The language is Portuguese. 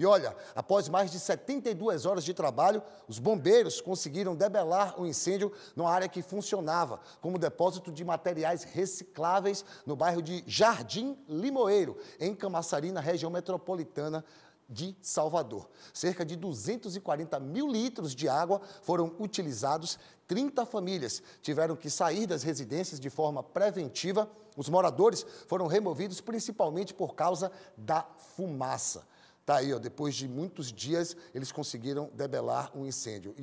E olha, após mais de 72 horas de trabalho, os bombeiros conseguiram debelar o um incêndio numa área que funcionava como depósito de materiais recicláveis no bairro de Jardim Limoeiro, em Camaçari, na região metropolitana de Salvador. Cerca de 240 mil litros de água foram utilizados, 30 famílias tiveram que sair das residências de forma preventiva. Os moradores foram removidos principalmente por causa da fumaça. Tá aí, ó, depois de muitos dias, eles conseguiram debelar um incêndio.